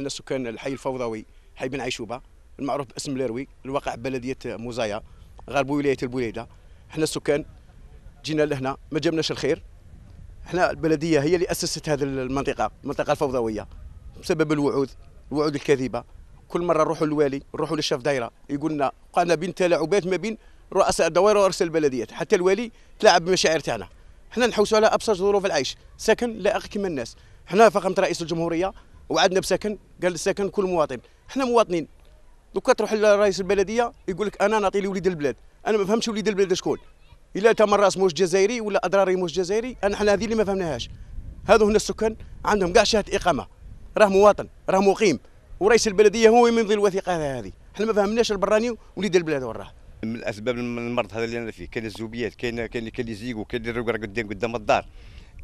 أن سكان الحي الفوضوي حي بن عيشوبة المعروف باسم ليروي الواقع ببلدية موزايا غرب ولاية البوليدة حنا السكان جينا لهنا ما جابناش الخير حنا البلدية هي اللي أسست هذه المنطقة المنطقة الفوضوية بسبب الوعود الوعود الكاذبة كل مرة نروحوا للوالي نروحوا للشاف دايرة يقول لنا قالنا بين تلاعبات ما بين رؤساء الدوائر ورؤساء البلديات حتى الوالي تلاعب بالمشاعر تاعنا حنا نحوسوا على ابسط ظروف العيش سكن لائق كما الناس حنا فخامه رئيس الجمهوريه وعدنا بسكن قال السكن كل مواطن احنا مواطنين دوكا تروح لرئيس البلديه يقول لك انا نعطي لوليد البلاد انا ما فهمتش وليد البلاد شكون الا تم راس موش جزائري ولا اضراري موش جزائري انا احنا هذه اللي ما فهمناهاش هذو هنا السكان عندهم كاع شهاده اقامه راه مواطن راه مقيم ورئيس البلديه هو يمضي الوثيقه هذه احنا ما فهمناش البراني وليد البلاد وراه من الاسباب المرض هذا اللي انا فيه كاين الزوبيات كاين كاين كاين اللي زيغو كاين اللي قدام قدام الدار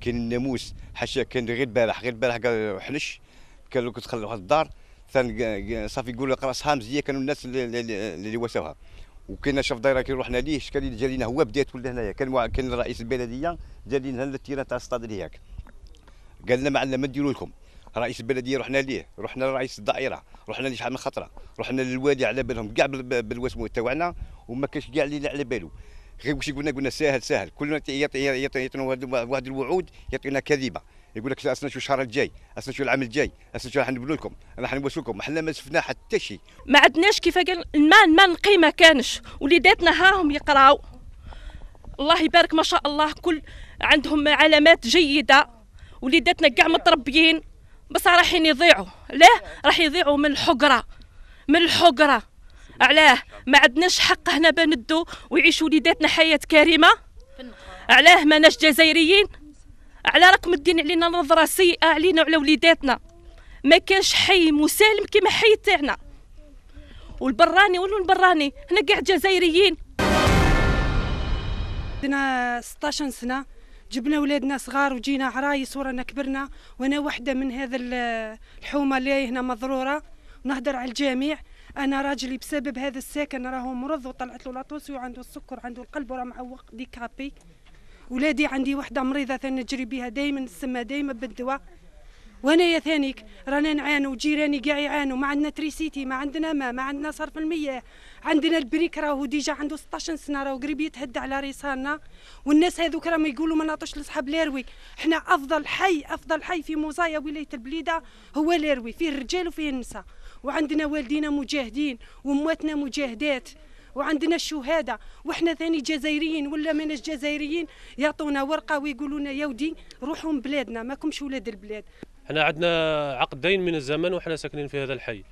كاين الناموس حاشا كان غير البارح غير البارح حلش كان لو كنت الدار ثاني صافي يقول لك راسها مزيه كانوا الناس اللي, اللي واساوها وكاين شاف دايره كي رحنا ليه الشكال اللي جا لينا هو بدا تولى هنايا كان كان رئيس البلديه جا لينا هنا التيران تاع اللي هياك قال لنا ما عندنا ما نديروا لكم رئيس البلديه رحنا ليه رحنا لرئيس الدائره رحنا لشحال من خطره رحنا للوادي على بالهم كاع بالوسمو تاعنا وما كانش كاع اللي على باله غير واش قلنا قلنا ساهل ساهل كلنا يعطينا واحد الوعود يعطينا كذبه يقول لك اسنا شو الشهر الجاي اسنا شو العام الجاي اسنا شو راح نبنوا لكم راح نبوسوا لكم احنا ما شفنا حتى شيء ما عندناش كيف قال ما نقي ما كانش وليداتنا هاهم يقراو الله يبارك ما شاء الله كل عندهم علامات جيده وليداتنا كاع متربيين بس رايحين يضيعوا ليه راح يضيعوا من الحقره من الحقره علاه ما عندناش حق هنا بندو ويعيشوا وليداتنا حياه كريمه علاه ماناش جزائريين على راكم الدين علينا نظره سيئه علينا وعلى وليداتنا ما كانش حي مسالم كما حي تاعنا والبراني ولو البراني هنا قاع جزائريين عندنا 16 سنه جبنا ولادنا صغار وجينا عرايس ورانا كبرنا وانا واحده من هذا الحومه اللي هنا مضروره ونهضر على الجميع انا راجلي بسبب هذا الساكن راهو مرض وطلعت له لاطوسي وعنده السكر عنده القلب وراه معوق ديكابي ولادي عندي وحده مريضه ثاني نجري بها دائما السما دائما بالدواء يا ثانيك رانا نعانوا جيراني كاع يعانوا ما عندنا تريسيتي ما عندنا ما ما عندنا صرف المياه عندنا البريك راهو ديجا عنده 16 سنه راهو قريب يتهد على ريصاننا والناس هذوك راهم يقولوا ما نعطوش لصحاب ليروي احنا افضل حي افضل حي في موزايا ولايه البليده هو ليروي فيه الرجال وفيه النساء وعندنا والدينا مجاهدين ومواتنا مجاهدات وعندنا الشهاده وحنا ثاني جزائريين ولا ماناش جزائريين يعطونا ورقه ويقولوا لنا يا ودي روحوا من بلادنا ماكمش ولاد البلاد احنا عندنا عقدين من الزمن وحنا ساكنين في هذا الحي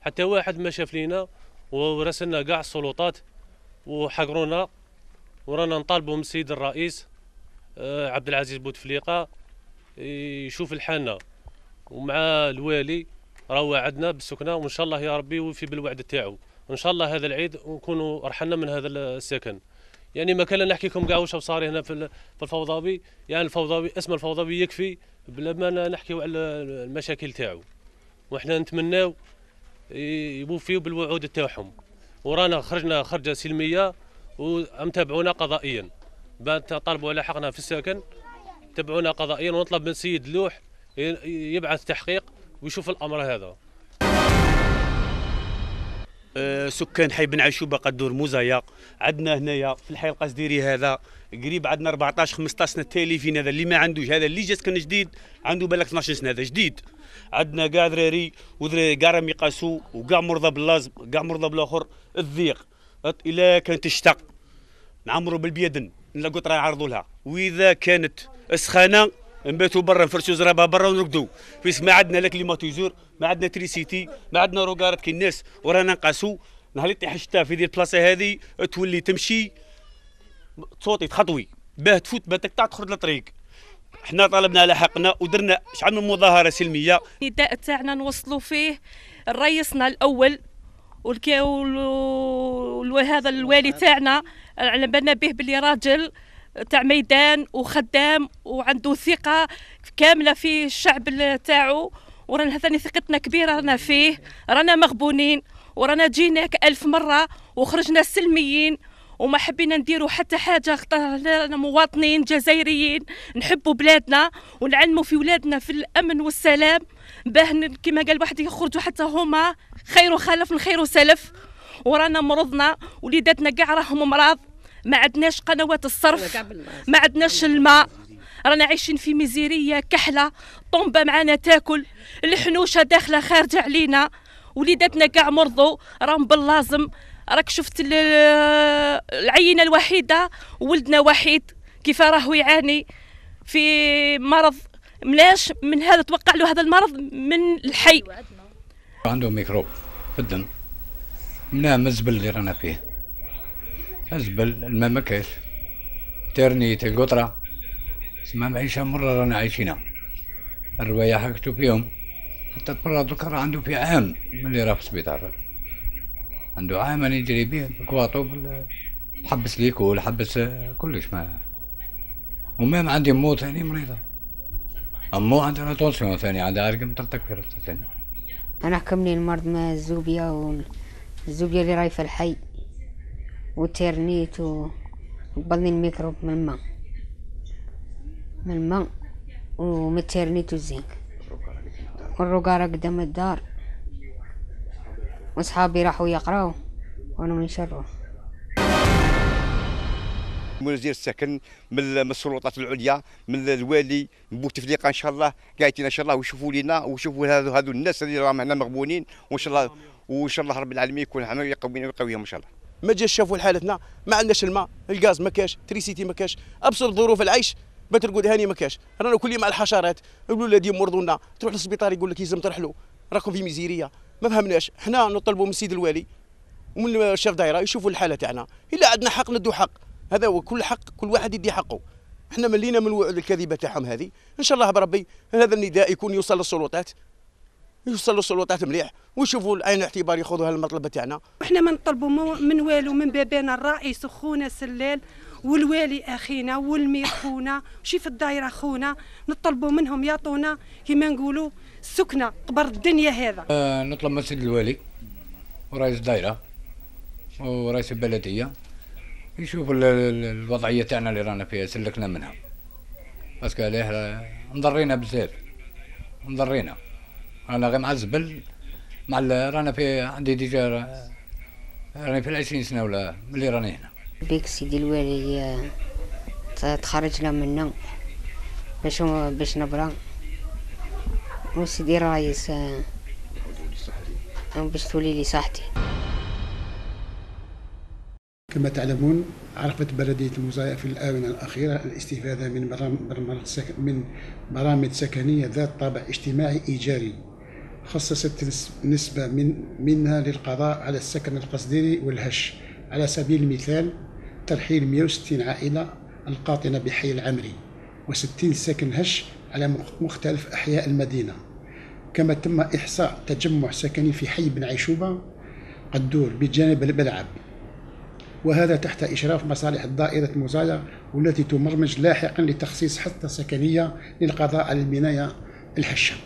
حتى واحد ما شاف لينا ورسلنا كاع السلطات وحقرونا ورانا نطالبوا من السيد الرئيس آه، عبد العزيز بوتفليقه يشوف الحالنا ومع الوالي راه وعدنا بالسكنه وان شاء الله يا ربي يوفي بالوعد تاعو وان شاء الله هذا العيد ونكونوا رحلنا من هذا السكن يعني ما كان نحكي لكم كاع واش صار هنا في الفوضوي يعني الفوضوي اسم الفوضوي يكفي بلا ما نحكيو على المشاكل تاعو وحنا نتمناو يوفيو بالوعود تاعهم ورانا خرجنا خرجه سلميه ومتابعونا قضائيا طالبوا على حقنا في السكن تبعونا قضائيا ونطلب من السيد لوح يبعث تحقيق ويشوف الامر هذا آه، سكان حي بن عشوبه قدور موزايا عندنا هنايا في الحي القصديري هذا قريب عندنا 14 15 سنه فينا هذا اللي ما عندوش هذا اللي جا سكن جديد عنده بالك 12 سنه هذا جديد عندنا كاع دراري ودراري كاع راهم يقاسوا وكاع مرضى باللازم كاع مرضى بالاخر الضيق الا كانت الشتاء نعمروا بالبيدن نلقوا طرا نعرضوا لها واذا كانت السخانه نباتوا برا نفرشوا زرابها برا ونرقدوا فيس ما عندنا لا كليماتيزور ما عندنا تريسيتي ما عندنا روكارت كي الناس ورانا نقاسوا نهار اللي الشتاء في ذي البلاصه هذه تولي تمشي تصوتي تخطوي باه تفوت باه تقطع تخرج للطريق حنا طالبنا على حقنا ودرنا شحال من مظاهره سلميه النداء تاعنا نوصلوا فيه رئيسنا الاول والكي هذا الوالي تاعنا على بالنا به بلي راجل تاع ميدان وخدام وعنده ثقه كامله في الشعب تاعو ورانا ثاني ثقتنا كبيره رانا فيه رانا مغبونين ورانا جيناك ألف مره وخرجنا سلميين وما حبينا نديروا حتى حاجه خطر مواطنين جزائريين نحبوا بلادنا ونعلموا في ولادنا في الامن والسلام باه كما قال واحد يخرجوا حتى هما خير خلف من خير سلف ورانا مرضنا وليداتنا كاع راهم مراض ما عندناش قنوات الصرف ما عندناش الماء رانا عايشين في ميزيريه كحله طنبه معانا تاكل الحنوشه داخله خارجه علينا وليداتنا كاع مرضوا راهم باللازم راك شفت العينه الوحيده ولدنا وحيد كيف راهو يعاني في مرض ملاش من هذا توقع له هذا المرض من الحي أيوة، عنده ميكروب في الدم من الزبل اللي رانا فيه الزبل الماء ما كاش ترنيت القطرة سما معيشة مرة رانا عايشينها الرواية حكتو فيهم حتى تمرة دوكا راه عنده في عام ملي راه في السبيطار عنده عام راني يجري بيه في كواطو حبس ليكول حبس آه، كلش ما ومام عندي مو ثاني مريضة أمو عندها تونسيون ثاني عندها أرقم ترتك في ثاني أنا حكمني المرض ما الزوبيا والزوبيا اللي راهي في الحي وترنيت وقبلني الميكروب من الماء من الماء ومن الترنيت والزنك والرقارة قدام الدار وصحابي راحوا يقراو وانا من شره منزل السكن من السلطات العليا من الوالي من بوتفليقه ان شاء الله قايتين ان شاء الله ويشوفوا لينا ويشوفوا هذو هذو الناس اللي راهم هنا مغبونين وان شاء الله وان شاء الله رب العالمين يكون عمل يقوينا ويقويهم ان شاء الله ما جاش شافوا حالتنا ما عندناش الماء الغاز ما كاش تريسيتي ما كاش ابسط ظروف العيش ما ترقد هاني ما كاش رانا كل مع الحشرات لي يمرضونا تروح للسبيطار يقول لك لازم ترحلوا راكم في ميزيريه ما فهمناش حنا نطلبوا من السيد الوالي ومن الشيف دايره يشوفوا الحاله تاعنا الا عندنا حق ندو حق هذا هو كل حق كل واحد يدي حقه احنا ملينا من الكذبه تاعهم هذه ان شاء الله بربي هذا النداء يكون يوصل للسلطات يوصلوا السلطات مليح ويشوفوا العين الاعتبار ياخذوا هالمطلب تاعنا احنا ما نطلبوا من والو من بابنا الرئيس اخونا سلال والوالي اخينا والمير خونا شيف الدائره خونا نطلبوا منهم يعطونا كما نقولوا السكنه قبر الدنيا هذا أه نطلب من السيد الوالي ورئيس الدائره ورئيس البلديه يشوفوا الوضعيه تاعنا اللي رانا فيها سلكنا منها باسكو عليه مضرينا آه، بزاف مضرينا رانا غير مع الزبل مع رانا في عندي ديجا راني في العشرين سنه ولا ملي راني هنا بيك سيدي الوالي آه، تخرجنا منا باش باش نبرا وسيدي رايس آه، باش تولي لي صحتي كما تعلمون عرفت بلدية المزايا في الآونة الأخيرة الاستفادة من برامج, من برامج سكنية ذات طابع اجتماعي إيجابي خصصت نسبة من منها للقضاء على السكن القصديري والهش على سبيل المثال ترحيل 160 عائلة القاطنة بحي العمري و60 سكن هش على مختلف أحياء المدينة كما تم إحصاء تجمع سكني في حي بن عيشوبة قدور بجانب البلعب وهذا تحت إشراف مصالح الدائرة المزايا والتي تبرمج لاحقا لتخصيص حصة سكنية للقضاء على البناية الحشة